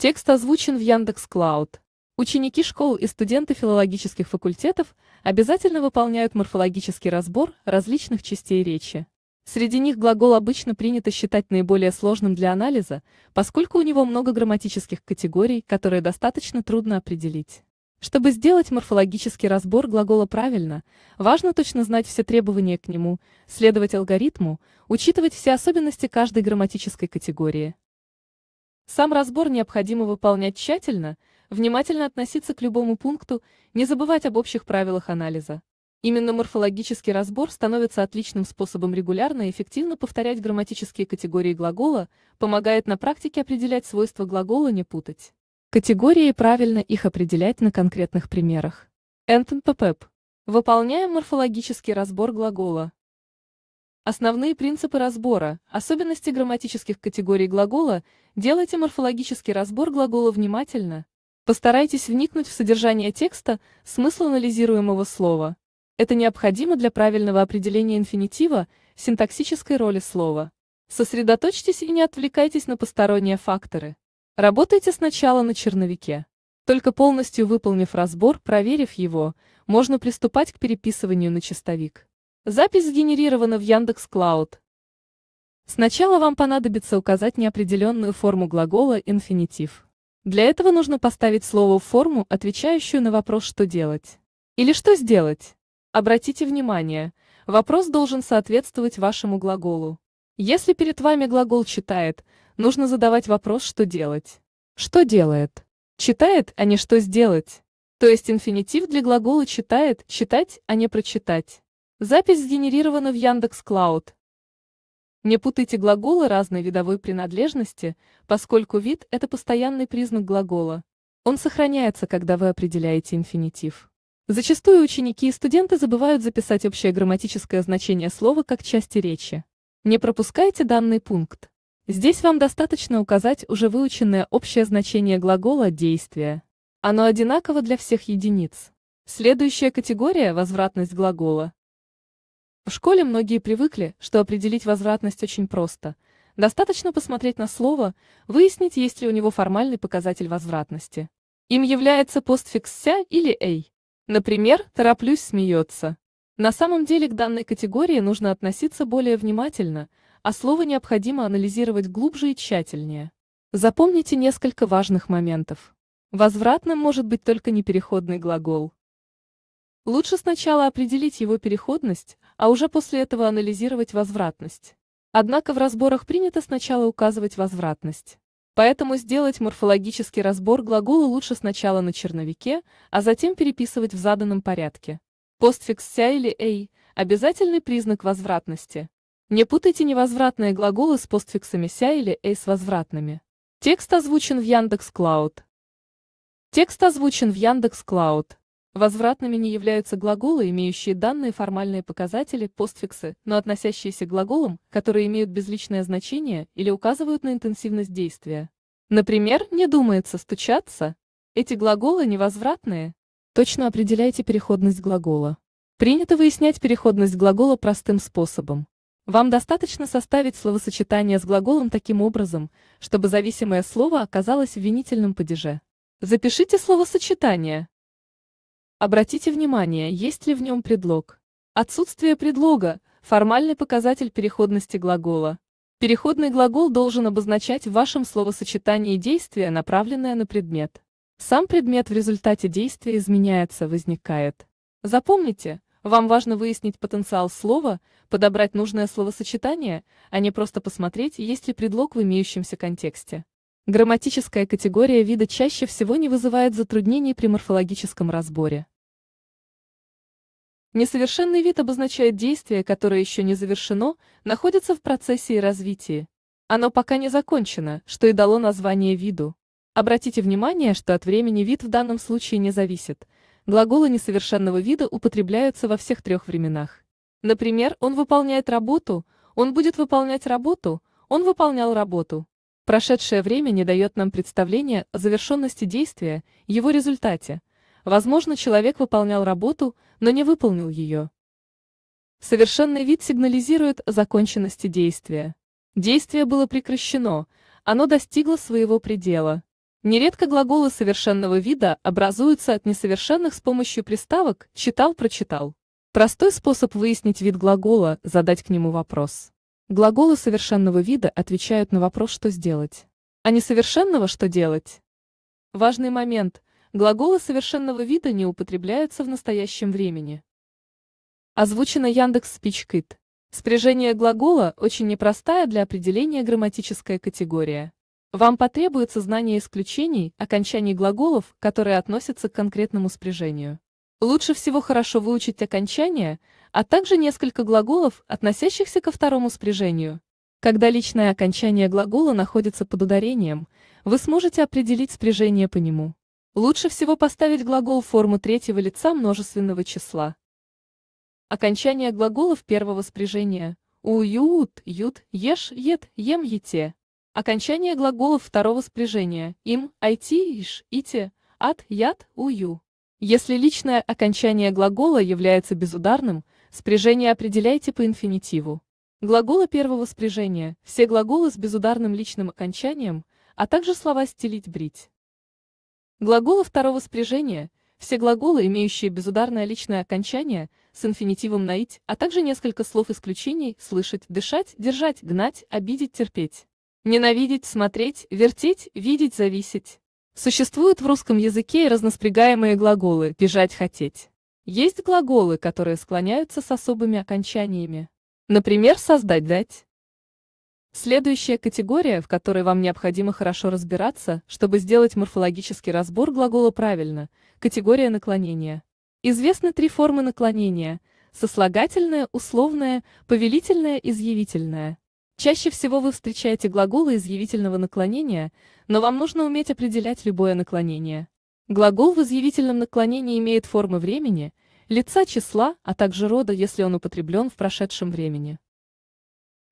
Текст озвучен в Яндекс Клауд. Ученики школ и студенты филологических факультетов обязательно выполняют морфологический разбор различных частей речи. Среди них глагол обычно принято считать наиболее сложным для анализа, поскольку у него много грамматических категорий, которые достаточно трудно определить. Чтобы сделать морфологический разбор глагола правильно, важно точно знать все требования к нему, следовать алгоритму, учитывать все особенности каждой грамматической категории. Сам разбор необходимо выполнять тщательно, внимательно относиться к любому пункту, не забывать об общих правилах анализа. Именно морфологический разбор становится отличным способом регулярно и эффективно повторять грамматические категории глагола, помогает на практике определять свойства глагола не путать. Категории правильно их определять на конкретных примерах. НПП. Выполняем морфологический разбор глагола. Основные принципы разбора, особенности грамматических категорий глагола, делайте морфологический разбор глагола внимательно. Постарайтесь вникнуть в содержание текста, смысл анализируемого слова. Это необходимо для правильного определения инфинитива, синтаксической роли слова. Сосредоточьтесь и не отвлекайтесь на посторонние факторы. Работайте сначала на черновике. Только полностью выполнив разбор, проверив его, можно приступать к переписыванию на чистовик. Запись сгенерирована в Яндекс Клауд. Сначала вам понадобится указать неопределенную форму глагола «инфинитив». Для этого нужно поставить слово в форму, отвечающую на вопрос «что делать?» или «что сделать?». Обратите внимание, вопрос должен соответствовать вашему глаголу. Если перед вами глагол «читает», нужно задавать вопрос «что делать?». «Что делает?» «Читает», а не «что сделать?». То есть инфинитив для глагола «читает» — «читать», а не «прочитать». Запись сгенерирована в Яндекс Клауд. Не путайте глаголы разной видовой принадлежности, поскольку вид – это постоянный признак глагола. Он сохраняется, когда вы определяете инфинитив. Зачастую ученики и студенты забывают записать общее грамматическое значение слова как части речи. Не пропускайте данный пункт. Здесь вам достаточно указать уже выученное общее значение глагола «действие». Оно одинаково для всех единиц. Следующая категория – возвратность глагола. В школе многие привыкли, что определить возвратность очень просто. Достаточно посмотреть на слово, выяснить, есть ли у него формальный показатель возвратности. Им является постфикс «ся» или «эй». Например, «тороплюсь» смеется. На самом деле к данной категории нужно относиться более внимательно, а слово необходимо анализировать глубже и тщательнее. Запомните несколько важных моментов. Возвратным может быть только непереходный глагол. Лучше сначала определить его переходность, а уже после этого анализировать возвратность. Однако в разборах принято сначала указывать возвратность. Поэтому сделать морфологический разбор глагола лучше сначала на черновике, а затем переписывать в заданном порядке. Постфикс «ся» или «эй» – обязательный признак возвратности. Не путайте невозвратные глаголы с постфиксами «ся» или «эй» с возвратными. Текст озвучен в Яндекс.Клауд. Текст озвучен в Яндекс.Клауд. Возвратными не являются глаголы, имеющие данные формальные показатели, постфиксы, но относящиеся к глаголам, которые имеют безличное значение или указывают на интенсивность действия. Например, «не думается стучаться». Эти глаголы невозвратные. Точно определяйте переходность глагола. Принято выяснять переходность глагола простым способом. Вам достаточно составить словосочетание с глаголом таким образом, чтобы зависимое слово оказалось в винительном падеже. Запишите словосочетание. Обратите внимание, есть ли в нем предлог. Отсутствие предлога – формальный показатель переходности глагола. Переходный глагол должен обозначать в вашем словосочетании действие, направленное на предмет. Сам предмет в результате действия изменяется, возникает. Запомните, вам важно выяснить потенциал слова, подобрать нужное словосочетание, а не просто посмотреть, есть ли предлог в имеющемся контексте. Грамматическая категория вида чаще всего не вызывает затруднений при морфологическом разборе. Несовершенный вид обозначает действие, которое еще не завершено, находится в процессе и развитии. Оно пока не закончено, что и дало название виду. Обратите внимание, что от времени вид в данном случае не зависит. Глаголы несовершенного вида употребляются во всех трех временах. Например, он выполняет работу, он будет выполнять работу, он выполнял работу. Прошедшее время не дает нам представления о завершенности действия, его результате. Возможно, человек выполнял работу – но не выполнил ее. Совершенный вид сигнализирует о законченности действия. Действие было прекращено, оно достигло своего предела. Нередко глаголы совершенного вида образуются от несовершенных с помощью приставок «читал-прочитал». Простой способ выяснить вид глагола – задать к нему вопрос. Глаголы совершенного вида отвечают на вопрос «что сделать», а несовершенного «что делать». Важный момент – Глаголы совершенного вида не употребляются в настоящем времени. Озвучено Яндекс Спичкит. Спряжение глагола – очень непростая для определения грамматическая категория. Вам потребуется знание исключений, окончаний глаголов, которые относятся к конкретному спряжению. Лучше всего хорошо выучить окончания, а также несколько глаголов, относящихся ко второму спряжению. Когда личное окончание глагола находится под ударением, вы сможете определить спряжение по нему. Лучше всего поставить глагол в форму третьего лица множественного числа. Окончание глаголов первого спряжения уют, ют, ешь, ед, ем, ете. Окончание глаголов второго спряжения им, айти, иш, ите, ат, яд, ую. Если личное окончание глагола является безударным, спряжение определяйте по инфинитиву. Глаголы первого спряжения, все глаголы с безударным личным окончанием, а также слова «стелить», «брить». Глаголы второго спряжения – все глаголы, имеющие безударное личное окончание, с инфинитивом «наить», а также несколько слов-исключений «слышать», «дышать», «держать», «гнать», «обидеть», «терпеть», «ненавидеть», «смотреть», «вертеть», «видеть», «зависеть». Существуют в русском языке и разноспрягаемые глаголы «бежать», «хотеть». Есть глаголы, которые склоняются с особыми окончаниями. Например, «создать», «дать». Следующая категория, в которой вам необходимо хорошо разбираться, чтобы сделать морфологический разбор глагола правильно – категория наклонения. Известны три формы наклонения – сослагательное, условное, повелительное, изъявительное. Чаще всего вы встречаете глаголы изъявительного наклонения, но вам нужно уметь определять любое наклонение. Глагол в изъявительном наклонении имеет формы времени, лица числа, а также рода, если он употреблен в прошедшем времени.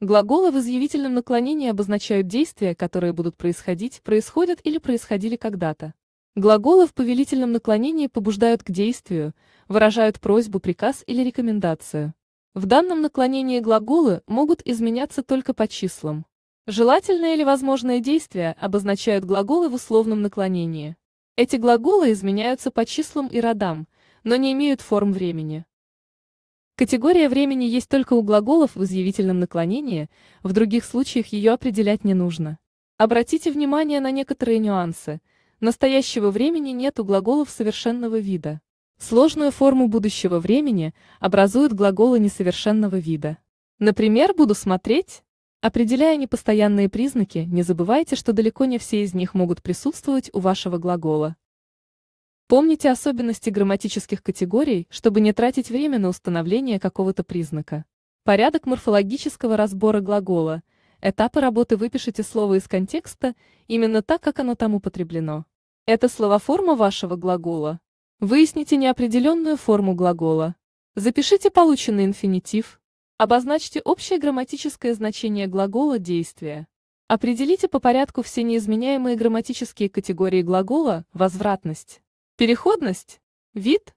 Глаголы в изъявительном наклонении обозначают действия, которые будут происходить, происходят или происходили когда-то. Глаголы в повелительном наклонении побуждают к действию, выражают просьбу, приказ или рекомендацию. В данном наклонении глаголы могут изменяться только по числам. Желательное или возможное действие обозначают глаголы в условном наклонении. Эти глаголы изменяются по числам и родам, но не имеют форм времени. Категория времени есть только у глаголов в изъявительном наклонении, в других случаях ее определять не нужно. Обратите внимание на некоторые нюансы. Настоящего времени нет у глаголов совершенного вида. Сложную форму будущего времени образуют глаголы несовершенного вида. Например, «буду смотреть». Определяя непостоянные признаки, не забывайте, что далеко не все из них могут присутствовать у вашего глагола. Помните особенности грамматических категорий, чтобы не тратить время на установление какого-то признака. Порядок морфологического разбора глагола. Этапы работы выпишите слово из контекста именно так, как оно там употреблено. Это словоформа вашего глагола. Выясните неопределенную форму глагола. Запишите полученный инфинитив. Обозначьте общее грамматическое значение глагола действия. Определите по порядку все неизменяемые грамматические категории глагола «возвратность». Переходность? Вид?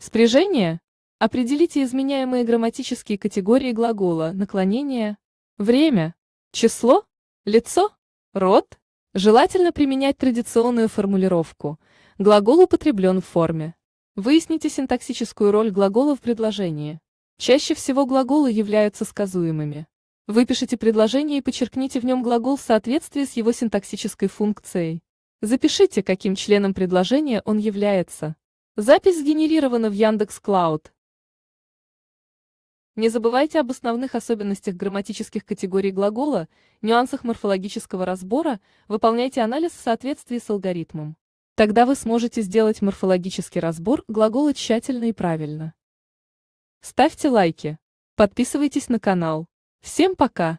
Спряжение? Определите изменяемые грамматические категории глагола наклонение, время, число, лицо, род. Желательно применять традиционную формулировку. Глагол употреблен в форме. Выясните синтаксическую роль глагола в предложении. Чаще всего глаголы являются сказуемыми. Выпишите предложение и подчеркните в нем глагол в соответствии с его синтаксической функцией. Запишите, каким членом предложения он является. Запись сгенерирована в Яндекс Клауд. Не забывайте об основных особенностях грамматических категорий глагола, нюансах морфологического разбора, выполняйте анализ в соответствии с алгоритмом. Тогда вы сможете сделать морфологический разбор глагола тщательно и правильно. Ставьте лайки. Подписывайтесь на канал. Всем пока!